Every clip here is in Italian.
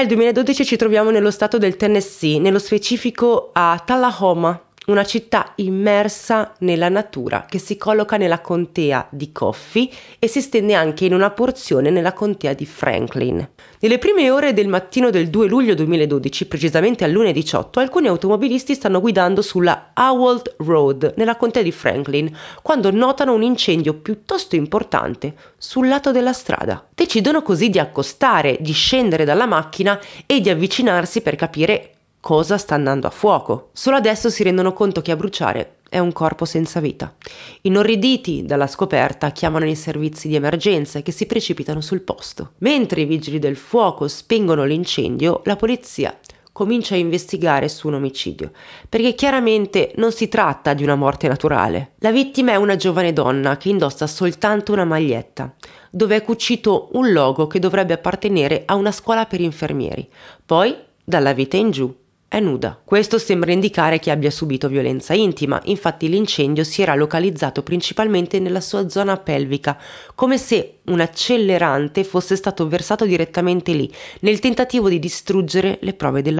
È il 2012 e ci troviamo nello stato del Tennessee, nello specifico a Tallahoma una città immersa nella natura che si colloca nella contea di Coffee e si estende anche in una porzione nella contea di Franklin. Nelle prime ore del mattino del 2 luglio 2012, precisamente all'1.18, alcuni automobilisti stanno guidando sulla Howald Road nella contea di Franklin quando notano un incendio piuttosto importante sul lato della strada. Decidono così di accostare, di scendere dalla macchina e di avvicinarsi per capire cosa sta andando a fuoco. Solo adesso si rendono conto che a bruciare è un corpo senza vita. Inorriditi dalla scoperta chiamano i servizi di emergenza che si precipitano sul posto. Mentre i vigili del fuoco spengono l'incendio, la polizia comincia a investigare su un omicidio, perché chiaramente non si tratta di una morte naturale. La vittima è una giovane donna che indossa soltanto una maglietta, dove è cucito un logo che dovrebbe appartenere a una scuola per infermieri. Poi, dalla vita in giù, è nuda. Questo sembra indicare che abbia subito violenza intima, infatti l'incendio si era localizzato principalmente nella sua zona pelvica, come se un accelerante fosse stato versato direttamente lì, nel tentativo di distruggere le prove della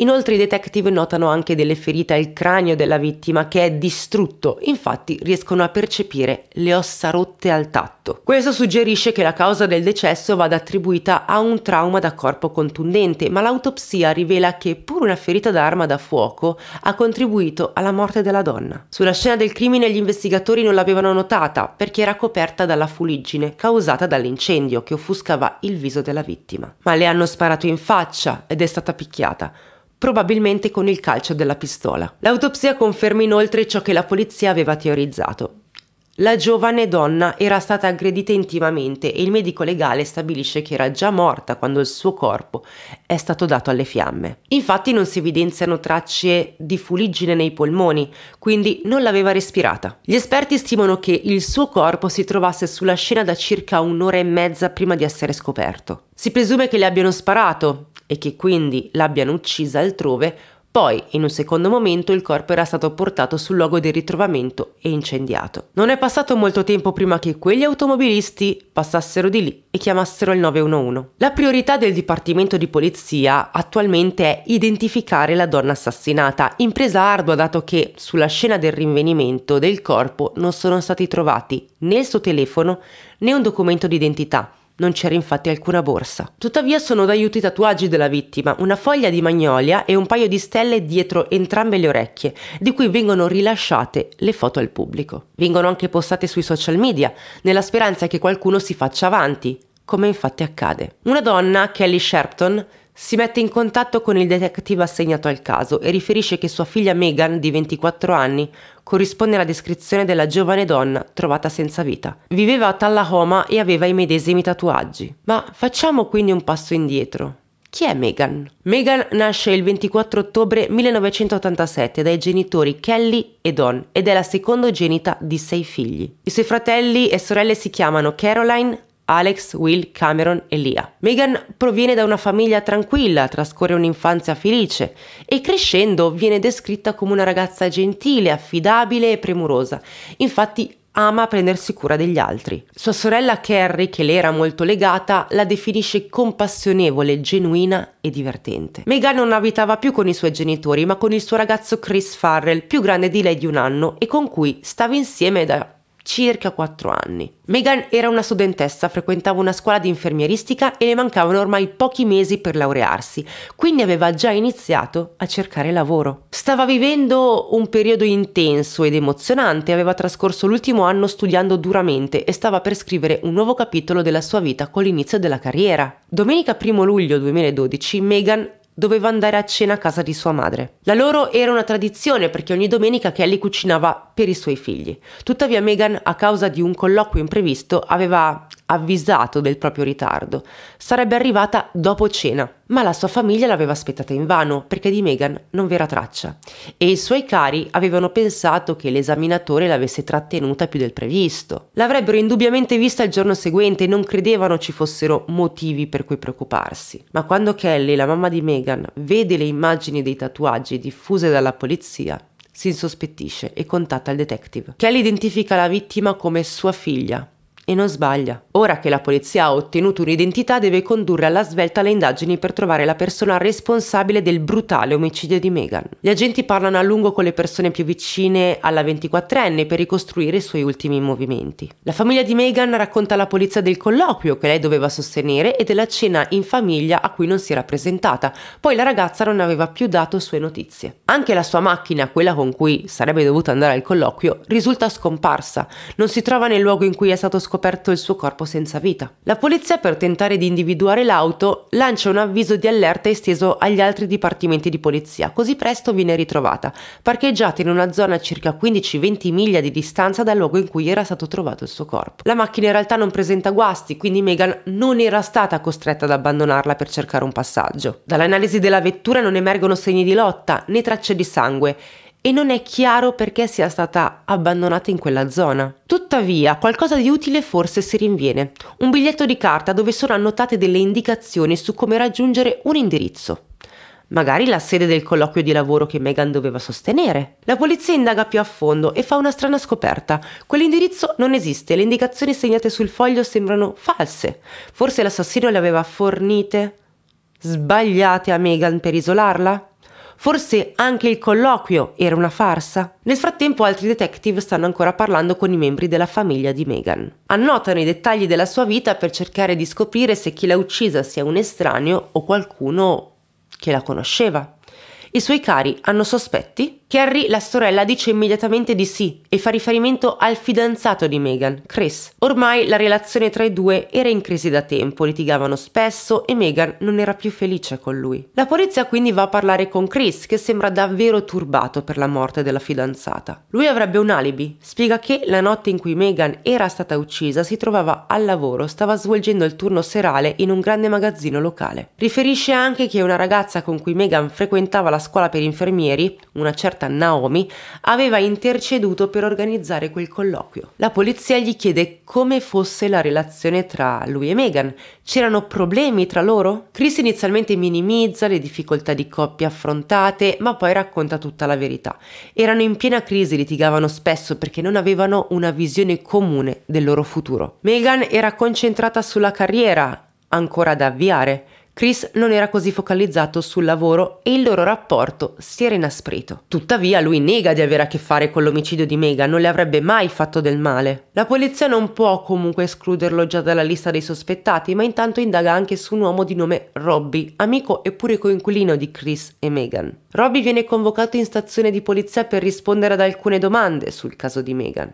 Inoltre i detective notano anche delle ferite al cranio della vittima che è distrutto, infatti riescono a percepire le ossa rotte al tatto. Questo suggerisce che la causa del decesso vada attribuita a un trauma da corpo contundente, ma l'autopsia rivela che pur una ferita da arma da fuoco ha contribuito alla morte della donna. Sulla scena del crimine gli investigatori non l'avevano notata perché era coperta dalla fuliggine causata dall'incendio che offuscava il viso della vittima. Ma le hanno sparato in faccia ed è stata picchiata probabilmente con il calcio della pistola. L'autopsia conferma inoltre ciò che la polizia aveva teorizzato. La giovane donna era stata aggredita intimamente e il medico legale stabilisce che era già morta quando il suo corpo è stato dato alle fiamme. Infatti non si evidenziano tracce di fuliggine nei polmoni, quindi non l'aveva respirata. Gli esperti stimano che il suo corpo si trovasse sulla scena da circa un'ora e mezza prima di essere scoperto. Si presume che le abbiano sparato, e che quindi l'abbiano uccisa altrove, poi, in un secondo momento, il corpo era stato portato sul luogo di ritrovamento e incendiato. Non è passato molto tempo prima che quegli automobilisti passassero di lì e chiamassero il 911. La priorità del Dipartimento di Polizia attualmente è identificare la donna assassinata, impresa ardua dato che sulla scena del rinvenimento del corpo non sono stati trovati né il suo telefono né un documento d'identità non c'era infatti alcuna borsa. Tuttavia sono d'aiuto i tatuaggi della vittima, una foglia di magnolia e un paio di stelle dietro entrambe le orecchie, di cui vengono rilasciate le foto al pubblico. Vengono anche postate sui social media, nella speranza che qualcuno si faccia avanti, come infatti accade. Una donna, Kelly Sherpton, si mette in contatto con il detective assegnato al caso e riferisce che sua figlia Megan, di 24 anni, corrisponde alla descrizione della giovane donna trovata senza vita. Viveva a Tallahoma e aveva i medesimi tatuaggi. Ma facciamo quindi un passo indietro. Chi è Megan? Megan nasce il 24 ottobre 1987 dai genitori Kelly e Don ed è la secondogenita di sei figli. I suoi fratelli e sorelle si chiamano Caroline, Alex, Will, Cameron e Lia. Meghan proviene da una famiglia tranquilla, trascorre un'infanzia felice e crescendo viene descritta come una ragazza gentile, affidabile e premurosa. Infatti ama prendersi cura degli altri. Sua sorella Carrie, che le era molto legata, la definisce compassionevole, genuina e divertente. Meghan non abitava più con i suoi genitori, ma con il suo ragazzo Chris Farrell, più grande di lei di un anno e con cui stava insieme da circa 4 anni. Meghan era una studentessa, frequentava una scuola di infermieristica e le mancavano ormai pochi mesi per laurearsi, quindi aveva già iniziato a cercare lavoro. Stava vivendo un periodo intenso ed emozionante, aveva trascorso l'ultimo anno studiando duramente e stava per scrivere un nuovo capitolo della sua vita con l'inizio della carriera. Domenica 1 luglio 2012 Meghan doveva andare a cena a casa di sua madre. La loro era una tradizione perché ogni domenica Kelly cucinava per i suoi figli. Tuttavia Meghan, a causa di un colloquio imprevisto, aveva avvisato del proprio ritardo. Sarebbe arrivata dopo cena, ma la sua famiglia l'aveva aspettata invano perché di Meghan non v'era traccia e i suoi cari avevano pensato che l'esaminatore l'avesse trattenuta più del previsto. L'avrebbero indubbiamente vista il giorno seguente e non credevano ci fossero motivi per cui preoccuparsi. Ma quando Kelly, la mamma di Meghan, Reagan vede le immagini dei tatuaggi diffuse dalla polizia, si insospettisce e contatta il detective. Kelly identifica la vittima come sua figlia, e non sbaglia. Ora che la polizia ha ottenuto un'identità deve condurre alla svelta le indagini per trovare la persona responsabile del brutale omicidio di Meghan. Gli agenti parlano a lungo con le persone più vicine alla 24enne per ricostruire i suoi ultimi movimenti. La famiglia di Meghan racconta alla polizia del colloquio che lei doveva sostenere e della cena in famiglia a cui non si era presentata, poi la ragazza non aveva più dato sue notizie. Anche la sua macchina, quella con cui sarebbe dovuta andare al colloquio, risulta scomparsa. Non si trova nel luogo in cui è stato scomparso scoperto il suo corpo senza vita. La polizia, per tentare di individuare l'auto, lancia un avviso di allerta esteso agli altri dipartimenti di polizia, così presto viene ritrovata, parcheggiata in una zona a circa 15-20 miglia di distanza dal luogo in cui era stato trovato il suo corpo. La macchina in realtà non presenta guasti, quindi Megan non era stata costretta ad abbandonarla per cercare un passaggio. Dall'analisi della vettura non emergono segni di lotta né tracce di sangue e non è chiaro perché sia stata abbandonata in quella zona. Tuttavia, qualcosa di utile forse si rinviene, un biglietto di carta dove sono annotate delle indicazioni su come raggiungere un indirizzo. Magari la sede del colloquio di lavoro che Megan doveva sostenere. La polizia indaga più a fondo e fa una strana scoperta. Quell'indirizzo non esiste, le indicazioni segnate sul foglio sembrano false. Forse l'assassino le aveva fornite? Sbagliate a Megan per isolarla? Forse anche il colloquio era una farsa? Nel frattempo altri detective stanno ancora parlando con i membri della famiglia di Meghan. Annotano i dettagli della sua vita per cercare di scoprire se chi l'ha uccisa sia un estraneo o qualcuno che la conosceva. I suoi cari hanno sospetti? Carrie, la sorella, dice immediatamente di sì e fa riferimento al fidanzato di Meghan, Chris. Ormai la relazione tra i due era in crisi da tempo, litigavano spesso e Meghan non era più felice con lui. La polizia quindi va a parlare con Chris, che sembra davvero turbato per la morte della fidanzata. Lui avrebbe un alibi, spiega che la notte in cui Meghan era stata uccisa si trovava al lavoro, stava svolgendo il turno serale in un grande magazzino locale. Riferisce anche che una ragazza con cui Meghan frequentava la scuola per infermieri, una certa carta Naomi aveva interceduto per organizzare quel colloquio. La polizia gli chiede come fosse la relazione tra lui e Meghan. C'erano problemi tra loro? Chris inizialmente minimizza le difficoltà di coppia affrontate, ma poi racconta tutta la verità. Erano in piena crisi, litigavano spesso perché non avevano una visione comune del loro futuro. Meghan era concentrata sulla carriera, ancora da avviare Chris non era così focalizzato sul lavoro e il loro rapporto si era inasprito. Tuttavia lui nega di avere a che fare con l'omicidio di Megan, non le avrebbe mai fatto del male. La polizia non può comunque escluderlo già dalla lista dei sospettati, ma intanto indaga anche su un uomo di nome Robby, amico e pure coinquilino di Chris e Megan. Robby viene convocato in stazione di polizia per rispondere ad alcune domande sul caso di Megan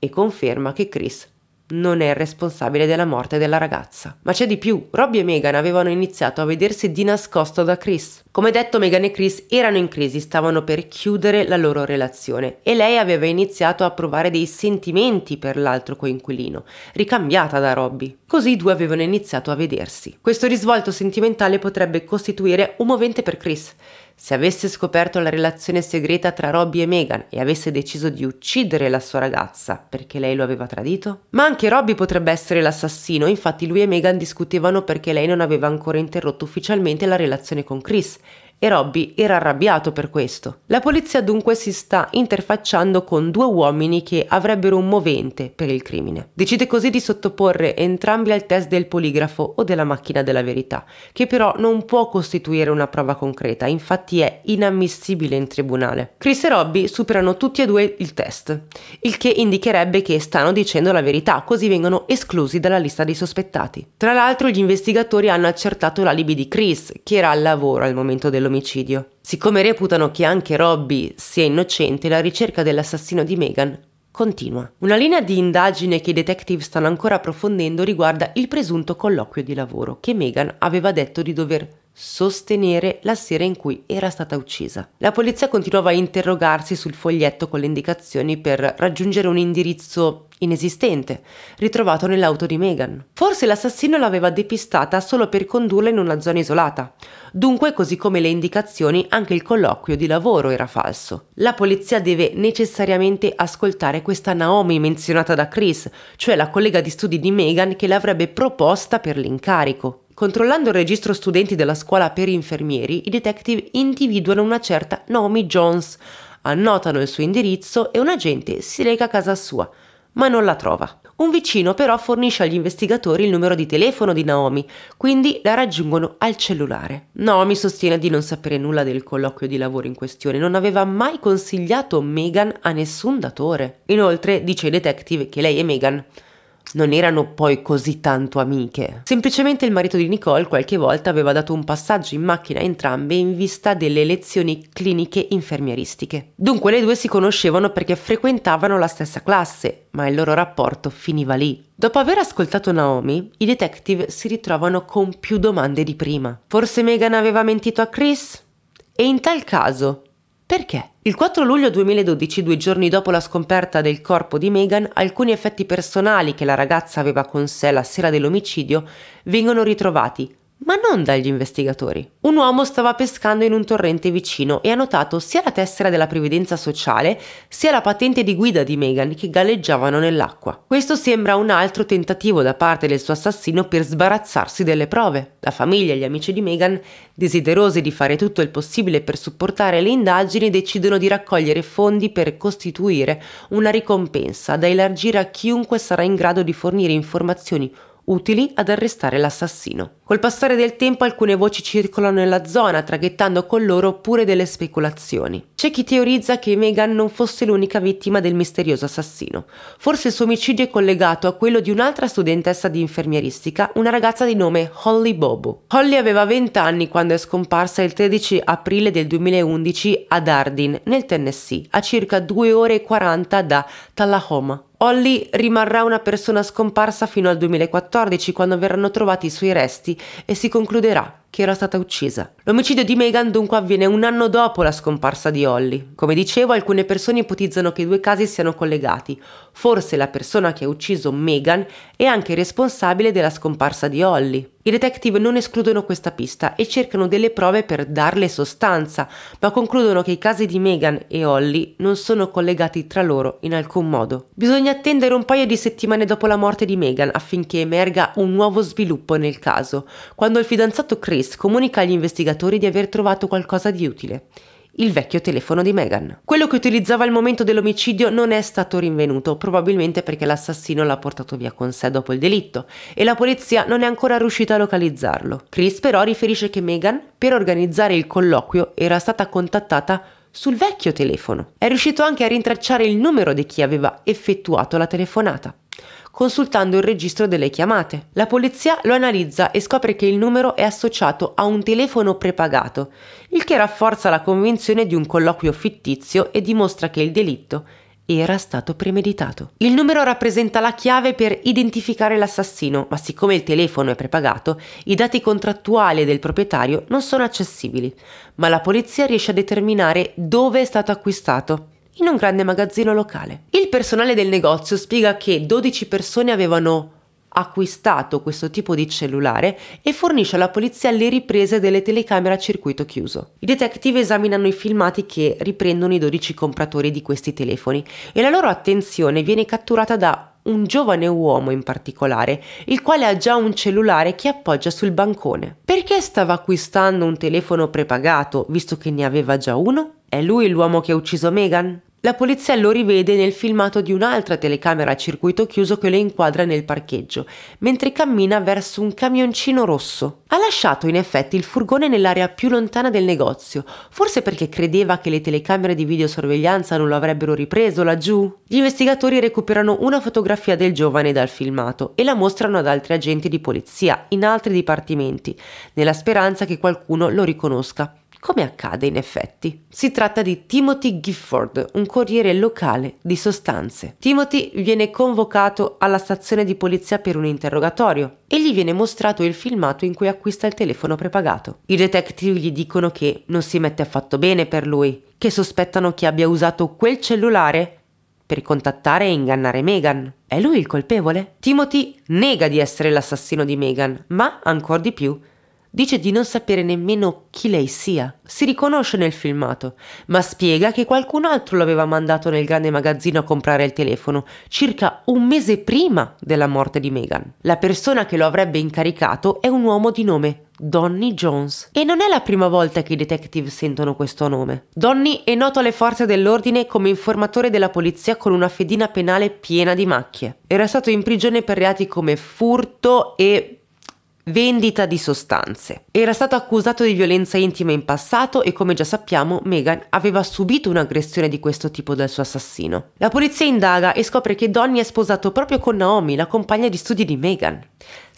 e conferma che Chris non è responsabile della morte della ragazza. Ma c'è di più, Robbie e Meghan avevano iniziato a vedersi di nascosto da Chris. Come detto, Meghan e Chris erano in crisi, stavano per chiudere la loro relazione e lei aveva iniziato a provare dei sentimenti per l'altro coinquilino, ricambiata da Robbie. Così i due avevano iniziato a vedersi. Questo risvolto sentimentale potrebbe costituire un movente per Chris se avesse scoperto la relazione segreta tra Robbie e Meghan e avesse deciso di uccidere la sua ragazza perché lei lo aveva tradito? Ma anche Robbie potrebbe essere l'assassino, infatti lui e Meghan discutevano perché lei non aveva ancora interrotto ufficialmente la relazione con Chris e Robby era arrabbiato per questo. La polizia dunque si sta interfacciando con due uomini che avrebbero un movente per il crimine. Decide così di sottoporre entrambi al test del poligrafo o della macchina della verità, che però non può costituire una prova concreta, infatti è inammissibile in tribunale. Chris e Robby superano tutti e due il test, il che indicherebbe che stanno dicendo la verità, così vengono esclusi dalla lista dei sospettati. Tra l'altro gli investigatori hanno accertato l'alibi di Chris, che era al lavoro al momento dello dell'omicidio. Siccome reputano che anche Robbie sia innocente, la ricerca dell'assassino di Megan continua. Una linea di indagine che i detective stanno ancora approfondendo riguarda il presunto colloquio di lavoro che Megan aveva detto di dover sostenere la sera in cui era stata uccisa. La polizia continuava a interrogarsi sul foglietto con le indicazioni per raggiungere un indirizzo inesistente, ritrovato nell'auto di Meghan. Forse l'assassino l'aveva depistata solo per condurla in una zona isolata. Dunque, così come le indicazioni, anche il colloquio di lavoro era falso. La polizia deve necessariamente ascoltare questa Naomi menzionata da Chris, cioè la collega di studi di Meghan che l'avrebbe proposta per l'incarico. Controllando il registro studenti della scuola per infermieri, i detective individuano una certa Naomi Jones, annotano il suo indirizzo e un agente si reca a casa sua, ma non la trova. Un vicino però fornisce agli investigatori il numero di telefono di Naomi, quindi la raggiungono al cellulare. Naomi sostiene di non sapere nulla del colloquio di lavoro in questione, non aveva mai consigliato Megan a nessun datore. Inoltre dice ai detective che lei è Megan, non erano poi così tanto amiche. Semplicemente il marito di Nicole qualche volta aveva dato un passaggio in macchina a entrambe in vista delle lezioni cliniche infermieristiche. Dunque le due si conoscevano perché frequentavano la stessa classe, ma il loro rapporto finiva lì. Dopo aver ascoltato Naomi, i detective si ritrovano con più domande di prima. Forse Megan aveva mentito a Chris? E in tal caso, perché? Il 4 luglio 2012, due giorni dopo la scoperta del corpo di Meghan, alcuni effetti personali che la ragazza aveva con sé la sera dell'omicidio vengono ritrovati, ma non dagli investigatori. Un uomo stava pescando in un torrente vicino e ha notato sia la tessera della previdenza sociale sia la patente di guida di Megan che galleggiavano nell'acqua. Questo sembra un altro tentativo da parte del suo assassino per sbarazzarsi delle prove. La famiglia e gli amici di Megan, desiderosi di fare tutto il possibile per supportare le indagini, decidono di raccogliere fondi per costituire una ricompensa da elargire a chiunque sarà in grado di fornire informazioni utili ad arrestare l'assassino. Col passare del tempo alcune voci circolano nella zona, traghettando con loro pure delle speculazioni. C'è chi teorizza che Meghan non fosse l'unica vittima del misterioso assassino. Forse il suo omicidio è collegato a quello di un'altra studentessa di infermieristica, una ragazza di nome Holly Bobo. Holly aveva 20 anni quando è scomparsa il 13 aprile del 2011 ad Hardin, nel Tennessee, a circa 2 ore e 40 da Tallahoma. Holly rimarrà una persona scomparsa fino al 2014 quando verranno trovati i suoi resti e si concluderà che era stata uccisa. L'omicidio di Megan dunque avviene un anno dopo la scomparsa di Holly. Come dicevo, alcune persone ipotizzano che i due casi siano collegati. Forse la persona che ha ucciso Megan è anche responsabile della scomparsa di Holly. I detective non escludono questa pista e cercano delle prove per darle sostanza, ma concludono che i casi di Megan e Holly non sono collegati tra loro in alcun modo. Bisogna attendere un paio di settimane dopo la morte di Megan affinché emerga un nuovo sviluppo nel caso, quando il fidanzato Chris Chris comunica agli investigatori di aver trovato qualcosa di utile il vecchio telefono di Meghan. Quello che utilizzava al momento dell'omicidio non è stato rinvenuto, probabilmente perché l'assassino l'ha portato via con sé dopo il delitto e la polizia non è ancora riuscita a localizzarlo. Chris però riferisce che Meghan, per organizzare il colloquio, era stata contattata sul vecchio telefono. È riuscito anche a rintracciare il numero di chi aveva effettuato la telefonata consultando il registro delle chiamate. La polizia lo analizza e scopre che il numero è associato a un telefono prepagato, il che rafforza la convinzione di un colloquio fittizio e dimostra che il delitto era stato premeditato. Il numero rappresenta la chiave per identificare l'assassino, ma siccome il telefono è prepagato, i dati contrattuali del proprietario non sono accessibili, ma la polizia riesce a determinare dove è stato acquistato in un grande magazzino locale. Il personale del negozio spiega che 12 persone avevano acquistato questo tipo di cellulare e fornisce alla polizia le riprese delle telecamere a circuito chiuso. I detective esaminano i filmati che riprendono i 12 compratori di questi telefoni e la loro attenzione viene catturata da un giovane uomo in particolare, il quale ha già un cellulare che appoggia sul bancone. Perché stava acquistando un telefono prepagato, visto che ne aveva già uno? È lui l'uomo che ha ucciso Meghan? La polizia lo rivede nel filmato di un'altra telecamera a circuito chiuso che lo inquadra nel parcheggio, mentre cammina verso un camioncino rosso. Ha lasciato in effetti il furgone nell'area più lontana del negozio, forse perché credeva che le telecamere di videosorveglianza non lo avrebbero ripreso laggiù. Gli investigatori recuperano una fotografia del giovane dal filmato e la mostrano ad altri agenti di polizia in altri dipartimenti, nella speranza che qualcuno lo riconosca. Come accade in effetti? Si tratta di Timothy Gifford, un corriere locale di sostanze. Timothy viene convocato alla stazione di polizia per un interrogatorio e gli viene mostrato il filmato in cui acquista il telefono prepagato. I detective gli dicono che non si mette affatto bene per lui, che sospettano che abbia usato quel cellulare per contattare e ingannare Meghan. È lui il colpevole? Timothy nega di essere l'assassino di Meghan, ma ancora di più Dice di non sapere nemmeno chi lei sia. Si riconosce nel filmato, ma spiega che qualcun altro lo aveva mandato nel grande magazzino a comprare il telefono, circa un mese prima della morte di Meghan. La persona che lo avrebbe incaricato è un uomo di nome Donny Jones. E non è la prima volta che i detective sentono questo nome. Donny è noto alle forze dell'ordine come informatore della polizia con una fedina penale piena di macchie. Era stato in prigione per reati come furto e vendita di sostanze. Era stato accusato di violenza intima in passato e come già sappiamo Meghan aveva subito un'aggressione di questo tipo dal suo assassino. La polizia indaga e scopre che Donnie è sposato proprio con Naomi, la compagna di studi di Meghan.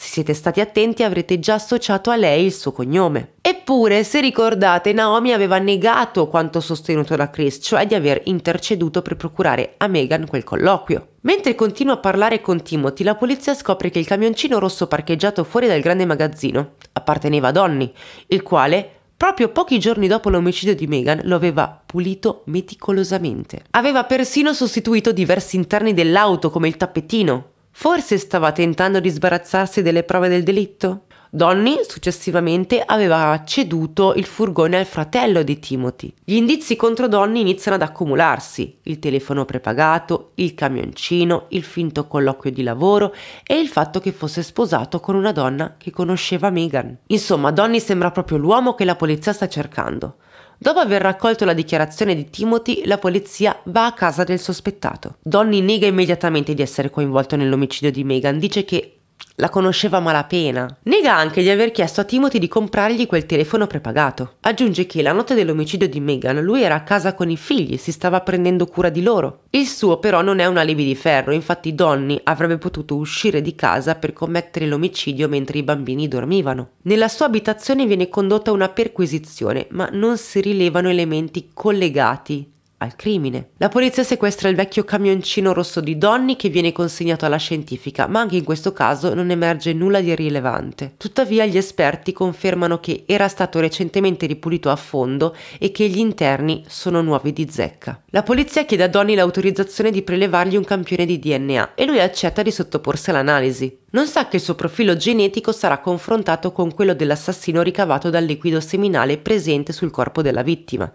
Se siete stati attenti avrete già associato a lei il suo cognome. Eppure, se ricordate, Naomi aveva negato quanto sostenuto da Chris, cioè di aver interceduto per procurare a Meghan quel colloquio. Mentre continua a parlare con Timothy, la polizia scopre che il camioncino rosso parcheggiato fuori dal grande magazzino apparteneva a Donny, il quale proprio pochi giorni dopo l'omicidio di Meghan lo aveva pulito meticolosamente. Aveva persino sostituito diversi interni dell'auto come il tappetino, Forse stava tentando di sbarazzarsi delle prove del delitto? Donny successivamente aveva ceduto il furgone al fratello di Timothy. Gli indizi contro Donny iniziano ad accumularsi: il telefono prepagato, il camioncino, il finto colloquio di lavoro e il fatto che fosse sposato con una donna che conosceva Megan. Insomma, Donny sembra proprio l'uomo che la polizia sta cercando. Dopo aver raccolto la dichiarazione di Timothy, la polizia va a casa del sospettato. Donny nega immediatamente di essere coinvolto nell'omicidio di Megan, dice che la conosceva a malapena. Nega anche di aver chiesto a Timothy di comprargli quel telefono prepagato. Aggiunge che la notte dell'omicidio di Megan lui era a casa con i figli e si stava prendendo cura di loro. Il suo però non è un alibi di ferro, infatti Donny avrebbe potuto uscire di casa per commettere l'omicidio mentre i bambini dormivano. Nella sua abitazione viene condotta una perquisizione, ma non si rilevano elementi collegati al crimine. La polizia sequestra il vecchio camioncino rosso di Donny che viene consegnato alla scientifica, ma anche in questo caso non emerge nulla di rilevante. Tuttavia gli esperti confermano che era stato recentemente ripulito a fondo e che gli interni sono nuovi di zecca. La polizia chiede a Donny l'autorizzazione di prelevargli un campione di DNA e lui accetta di sottoporsi all'analisi. Non sa che il suo profilo genetico sarà confrontato con quello dell'assassino ricavato dal liquido seminale presente sul corpo della vittima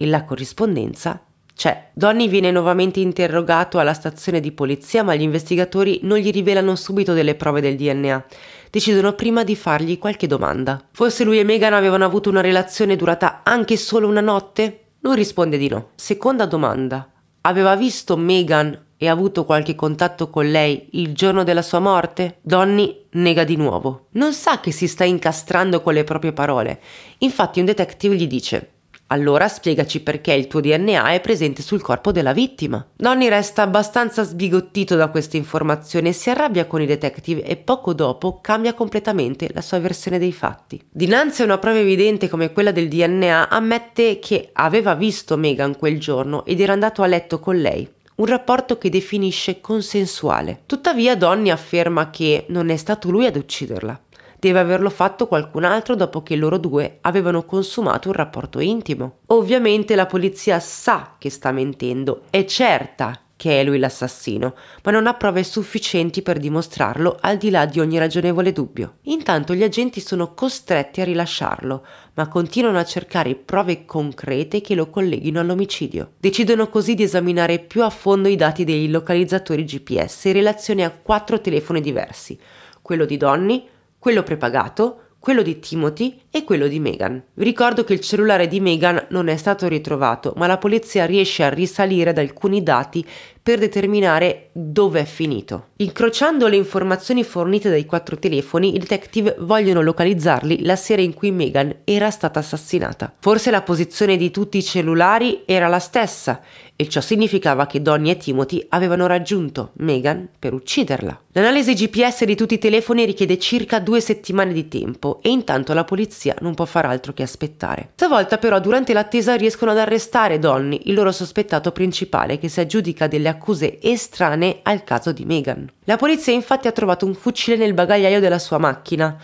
e la corrispondenza c'è. Donny viene nuovamente interrogato alla stazione di polizia, ma gli investigatori non gli rivelano subito delle prove del DNA. Decidono prima di fargli qualche domanda. Forse lui e Megan avevano avuto una relazione durata anche solo una notte? Lui risponde di no. Seconda domanda. Aveva visto Megan e avuto qualche contatto con lei il giorno della sua morte? Donny nega di nuovo. Non sa che si sta incastrando con le proprie parole. Infatti un detective gli dice allora spiegaci perché il tuo DNA è presente sul corpo della vittima. Nonny resta abbastanza sbigottito da questa informazione si arrabbia con i detective e poco dopo cambia completamente la sua versione dei fatti. Dinanzi a una prova evidente come quella del DNA ammette che aveva visto Megan quel giorno ed era andato a letto con lei un rapporto che definisce consensuale. Tuttavia Donny afferma che non è stato lui ad ucciderla deve averlo fatto qualcun altro dopo che loro due avevano consumato un rapporto intimo. Ovviamente la polizia sa che sta mentendo, è certa che è lui l'assassino, ma non ha prove sufficienti per dimostrarlo al di là di ogni ragionevole dubbio. Intanto gli agenti sono costretti a rilasciarlo, ma continuano a cercare prove concrete che lo colleghino all'omicidio. Decidono così di esaminare più a fondo i dati dei localizzatori GPS in relazione a quattro telefoni diversi, quello di Donny, quello prepagato, quello di Timothy e quello di Meghan. Vi ricordo che il cellulare di Meghan non è stato ritrovato, ma la polizia riesce a risalire ad alcuni dati per determinare dove è finito. Incrociando le informazioni fornite dai quattro telefoni, i detective vogliono localizzarli la sera in cui Meghan era stata assassinata. Forse la posizione di tutti i cellulari era la stessa e ciò significava che Donnie e Timothy avevano raggiunto Meghan per ucciderla. L'analisi GPS di tutti i telefoni richiede circa due settimane di tempo e intanto la polizia non può far altro che aspettare. Stavolta però durante l'attesa riescono ad arrestare Donnie, il loro sospettato principale che si aggiudica delle accuse estranee al caso di Meghan. La polizia infatti ha trovato un fucile nel bagagliaio della sua macchina,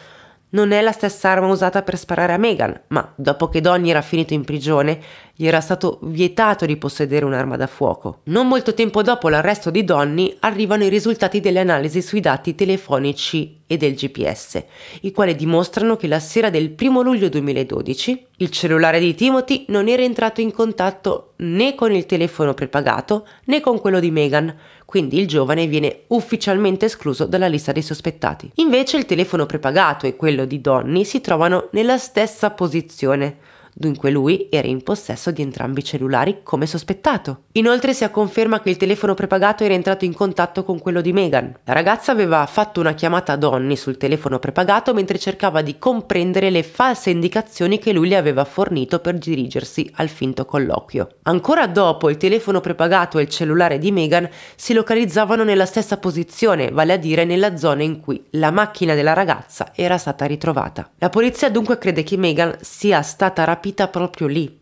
non è la stessa arma usata per sparare a Meghan, ma dopo che Donnie era finito in prigione, gli era stato vietato di possedere un'arma da fuoco. Non molto tempo dopo l'arresto di Donny arrivano i risultati delle analisi sui dati telefonici e del GPS, i quali dimostrano che la sera del 1 luglio 2012 il cellulare di Timothy non era entrato in contatto né con il telefono prepagato né con quello di Meghan, quindi il giovane viene ufficialmente escluso dalla lista dei sospettati. Invece il telefono prepagato e quello di Donny si trovano nella stessa posizione, dunque lui era in possesso di entrambi i cellulari come sospettato. Inoltre si conferma che il telefono prepagato era entrato in contatto con quello di Meghan. La ragazza aveva fatto una chiamata a Donny sul telefono prepagato mentre cercava di comprendere le false indicazioni che lui le aveva fornito per dirigersi al finto colloquio. Ancora dopo il telefono prepagato e il cellulare di Meghan si localizzavano nella stessa posizione, vale a dire nella zona in cui la macchina della ragazza era stata ritrovata. La polizia dunque crede che Meghan sia stata rapita rapita proprio lì.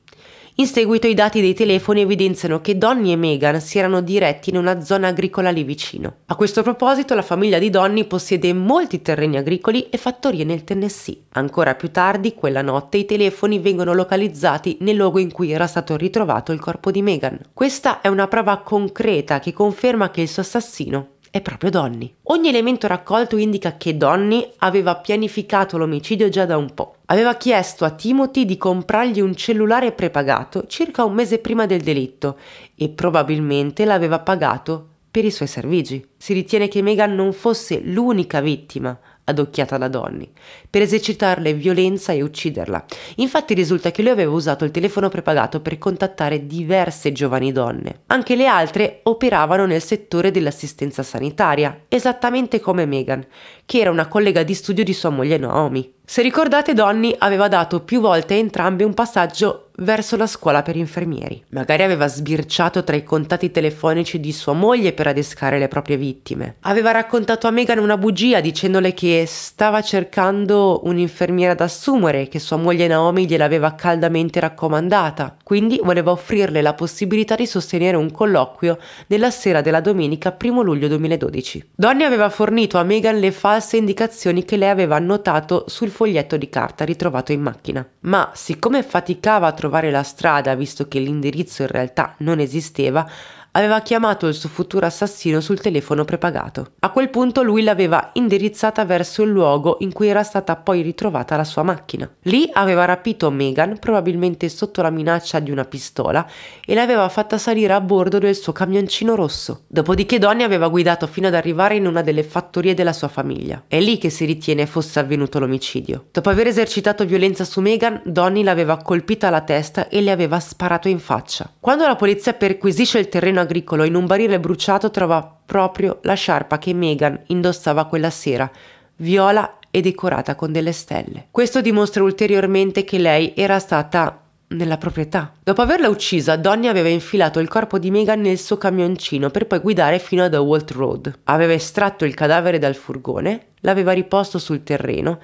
In seguito i dati dei telefoni evidenziano che Donny e Meghan si erano diretti in una zona agricola lì vicino. A questo proposito la famiglia di Donny possiede molti terreni agricoli e fattorie nel Tennessee. Ancora più tardi, quella notte, i telefoni vengono localizzati nel luogo in cui era stato ritrovato il corpo di Meghan. Questa è una prova concreta che conferma che il suo assassino è proprio Donny. Ogni elemento raccolto indica che Donny aveva pianificato l'omicidio già da un po'. Aveva chiesto a Timothy di comprargli un cellulare prepagato circa un mese prima del delitto e probabilmente l'aveva pagato per i suoi servigi. Si ritiene che Megan non fosse l'unica vittima, adocchiata da Donny, per esercitarle violenza e ucciderla. Infatti risulta che lui aveva usato il telefono prepagato per contattare diverse giovani donne. Anche le altre operavano nel settore dell'assistenza sanitaria, esattamente come Meghan, che era una collega di studio di sua moglie Naomi. Se ricordate, Donny aveva dato più volte a entrambe un passaggio verso la scuola per infermieri. Magari aveva sbirciato tra i contatti telefonici di sua moglie per adescare le proprie vittime. Aveva raccontato a Megan una bugia dicendole che stava cercando un'infermiera da assumere che sua moglie Naomi gliel'aveva caldamente raccomandata. Quindi voleva offrirle la possibilità di sostenere un colloquio nella sera della domenica 1 luglio 2012. Donny aveva fornito a Megan le false indicazioni che lei aveva annotato sul foglietto di carta ritrovato in macchina. Ma siccome faticava a trovare trovare la strada, visto che l'indirizzo in realtà non esisteva, aveva chiamato il suo futuro assassino sul telefono prepagato. A quel punto lui l'aveva indirizzata verso il luogo in cui era stata poi ritrovata la sua macchina. Lì aveva rapito Megan, probabilmente sotto la minaccia di una pistola, e l'aveva fatta salire a bordo del suo camioncino rosso. Dopodiché Donnie aveva guidato fino ad arrivare in una delle fattorie della sua famiglia. È lì che si ritiene fosse avvenuto l'omicidio. Dopo aver esercitato violenza su Megan, Donny l'aveva colpita alla testa e le aveva sparato in faccia. Quando la polizia perquisisce il terreno agricolo in un barile bruciato trova proprio la sciarpa che Meghan indossava quella sera, viola e decorata con delle stelle. Questo dimostra ulteriormente che lei era stata nella proprietà. Dopo averla uccisa, Donnie aveva infilato il corpo di Meghan nel suo camioncino per poi guidare fino ad Walt Road. Aveva estratto il cadavere dal furgone, l'aveva riposto sul terreno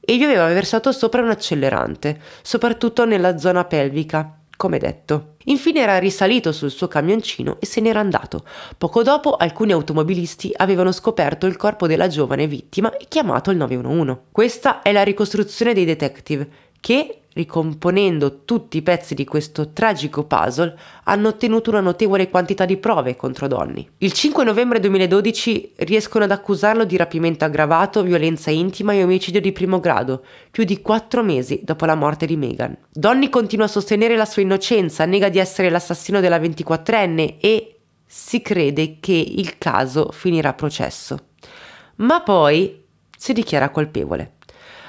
e gli aveva versato sopra un accelerante, soprattutto nella zona pelvica, come detto. Infine era risalito sul suo camioncino e se n'era andato. Poco dopo alcuni automobilisti avevano scoperto il corpo della giovane vittima e chiamato il 911. Questa è la ricostruzione dei detective, che ricomponendo tutti i pezzi di questo tragico puzzle, hanno ottenuto una notevole quantità di prove contro Donny. Il 5 novembre 2012 riescono ad accusarlo di rapimento aggravato, violenza intima e omicidio di primo grado, più di quattro mesi dopo la morte di Meghan. Donny continua a sostenere la sua innocenza, nega di essere l'assassino della 24enne e si crede che il caso finirà a processo. Ma poi si dichiara colpevole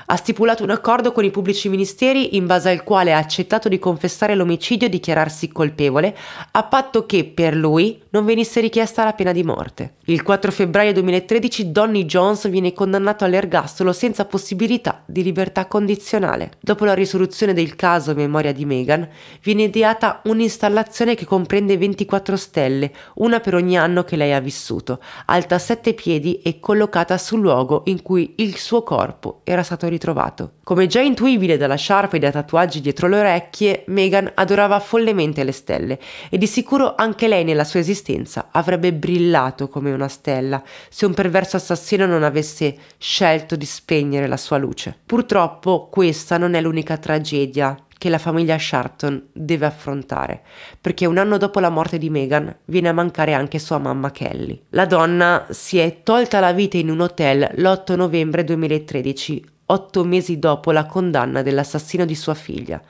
ha stipulato un accordo con i pubblici ministeri in base al quale ha accettato di confessare l'omicidio e dichiararsi colpevole, a patto che per lui non venisse richiesta la pena di morte. Il 4 febbraio 2013 Donny Jones viene condannato all'ergastolo senza possibilità di libertà condizionale. Dopo la risoluzione del caso in memoria di Meghan, viene ideata un'installazione che comprende 24 stelle, una per ogni anno che lei ha vissuto, alta 7 piedi e collocata sul luogo in cui il suo corpo era stato ritrovato ritrovato. Come già intuibile dalla sciarpa e dai tatuaggi dietro le orecchie, Meghan adorava follemente le stelle e di sicuro anche lei nella sua esistenza avrebbe brillato come una stella se un perverso assassino non avesse scelto di spegnere la sua luce. Purtroppo questa non è l'unica tragedia che la famiglia Sharpton deve affrontare, perché un anno dopo la morte di Meghan viene a mancare anche sua mamma Kelly. La donna si è tolta la vita in un hotel l'8 novembre 2013 otto mesi dopo la condanna dell'assassino di sua figlia.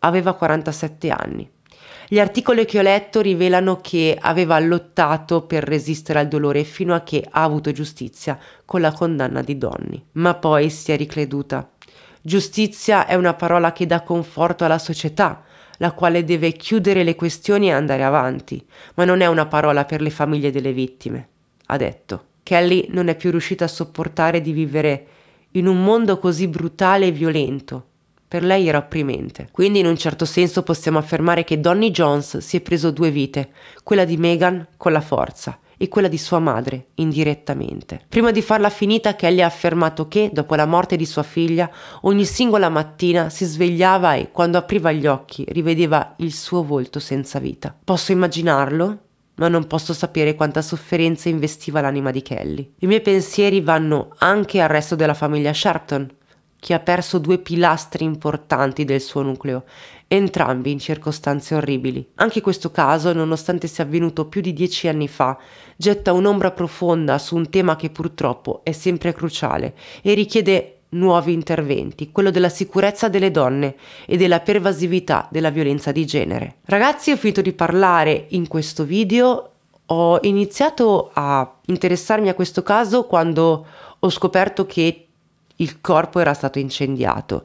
Aveva 47 anni. Gli articoli che ho letto rivelano che aveva lottato per resistere al dolore fino a che ha avuto giustizia con la condanna di Donny, ma poi si è ricreduta. Giustizia è una parola che dà conforto alla società, la quale deve chiudere le questioni e andare avanti, ma non è una parola per le famiglie delle vittime, ha detto. Kelly non è più riuscita a sopportare di vivere in un mondo così brutale e violento. Per lei era opprimente. Quindi in un certo senso possiamo affermare che Donnie Jones si è preso due vite, quella di Meghan con la forza e quella di sua madre, indirettamente. Prima di farla finita, Kelly ha affermato che, dopo la morte di sua figlia, ogni singola mattina si svegliava e, quando apriva gli occhi, rivedeva il suo volto senza vita. Posso immaginarlo? ma non posso sapere quanta sofferenza investiva l'anima di Kelly. I miei pensieri vanno anche al resto della famiglia Sharpton, che ha perso due pilastri importanti del suo nucleo, entrambi in circostanze orribili. Anche questo caso, nonostante sia avvenuto più di dieci anni fa, getta un'ombra profonda su un tema che purtroppo è sempre cruciale e richiede nuovi interventi, quello della sicurezza delle donne e della pervasività della violenza di genere. Ragazzi, ho finito di parlare in questo video. Ho iniziato a interessarmi a questo caso quando ho scoperto che il corpo era stato incendiato.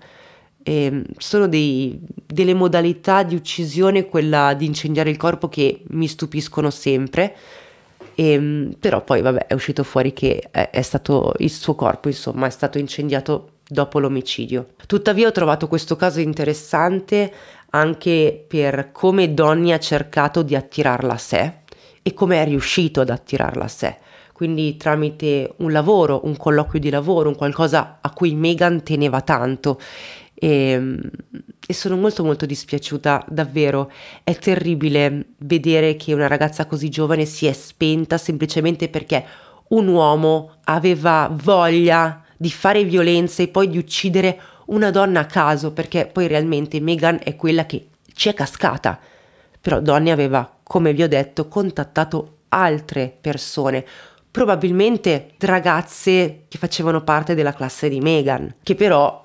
E ehm, sono dei, delle modalità di uccisione, quella di incendiare il corpo, che mi stupiscono sempre e, ehm, però poi vabbè è uscito fuori che è, è stato il suo corpo insomma è stato incendiato dopo l'omicidio. Tuttavia ho trovato questo caso interessante anche per come Donny ha cercato di attirarla a sé e come è riuscito ad attirarla a sé. Quindi tramite un lavoro, un colloquio di lavoro, un qualcosa a cui Megan teneva tanto e, ehm, e sono molto molto dispiaciuta davvero. È terribile vedere che una ragazza così giovane si è spenta semplicemente perché un uomo aveva voglia di fare violenza e poi di uccidere una donna a caso, perché poi realmente Megan è quella che ci è cascata. Però Donny aveva, come vi ho detto, contattato altre persone, probabilmente ragazze che facevano parte della classe di Megan, che però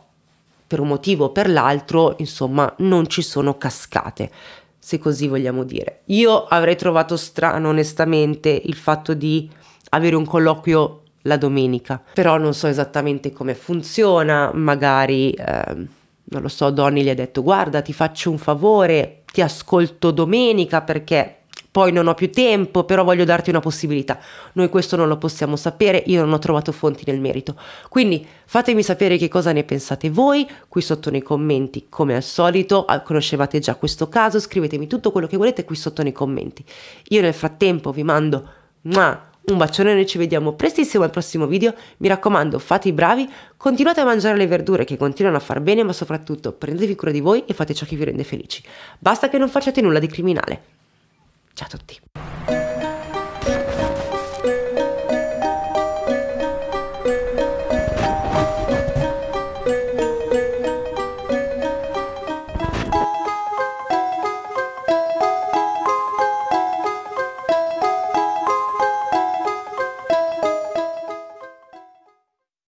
per un motivo o per l'altro, insomma, non ci sono cascate, se così vogliamo dire. Io avrei trovato strano, onestamente, il fatto di avere un colloquio la domenica, però non so esattamente come funziona, magari... Eh, non lo so, Donny gli ha detto guarda ti faccio un favore, ti ascolto domenica perché poi non ho più tempo, però voglio darti una possibilità. Noi questo non lo possiamo sapere, io non ho trovato fonti nel merito. Quindi fatemi sapere che cosa ne pensate voi, qui sotto nei commenti, come al solito, conoscevate già questo caso, scrivetemi tutto quello che volete qui sotto nei commenti. Io nel frattempo vi mando un bacione, noi ci vediamo prestissimo al prossimo video, mi raccomando fate i bravi, continuate a mangiare le verdure che continuano a far bene, ma soprattutto prendetevi cura di voi e fate ciò che vi rende felici. Basta che non facciate nulla di criminale. Ciao a tutti.